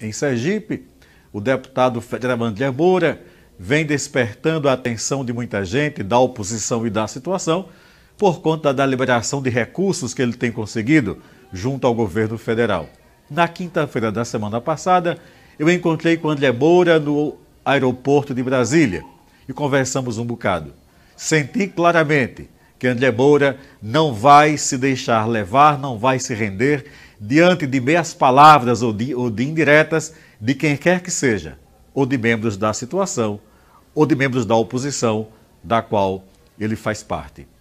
Em Sergipe, o deputado André Moura vem despertando a atenção de muita gente, da oposição e da situação, por conta da liberação de recursos que ele tem conseguido junto ao governo federal. Na quinta-feira da semana passada, eu encontrei com André Moura no aeroporto de Brasília e conversamos um bocado. Senti claramente que André Moura não vai se deixar levar, não vai se render diante de meias palavras ou de, ou de indiretas de quem quer que seja, ou de membros da situação, ou de membros da oposição da qual ele faz parte.